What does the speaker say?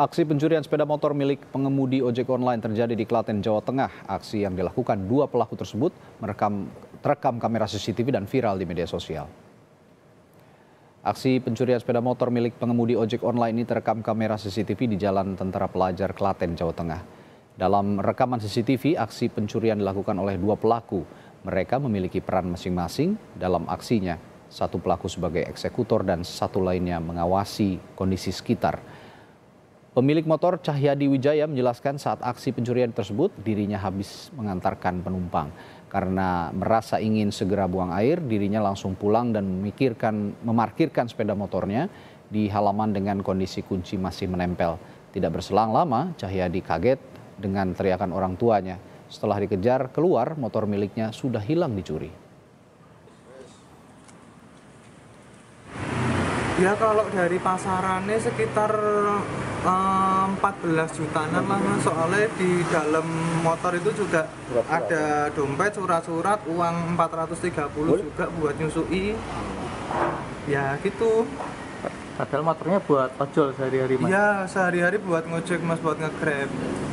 Aksi pencurian sepeda motor milik pengemudi ojek online terjadi di Klaten, Jawa Tengah. Aksi yang dilakukan dua pelaku tersebut merekam terekam kamera CCTV dan viral di media sosial. Aksi pencurian sepeda motor milik pengemudi ojek online ini terekam kamera CCTV di Jalan Tentara Pelajar Klaten, Jawa Tengah. Dalam rekaman CCTV, aksi pencurian dilakukan oleh dua pelaku. Mereka memiliki peran masing-masing dalam aksinya. Satu pelaku sebagai eksekutor dan satu lainnya mengawasi kondisi sekitar. Pemilik motor Cahyadi Wijaya menjelaskan saat aksi pencurian tersebut dirinya habis mengantarkan penumpang. Karena merasa ingin segera buang air, dirinya langsung pulang dan memikirkan memarkirkan sepeda motornya di halaman dengan kondisi kunci masih menempel. Tidak berselang lama, Cahyadi kaget dengan teriakan orang tuanya. Setelah dikejar keluar, motor miliknya sudah hilang dicuri. ya kalau dari pasarannya sekitar um, 14 jutaan lah mas soalnya di dalam motor itu juga Surat -surat. ada dompet surat-surat uang 430 Boleh. juga buat nyusui ya gitu padahal motornya buat ojol sehari-hari mas ya sehari-hari buat ngojek mas buat ngegrab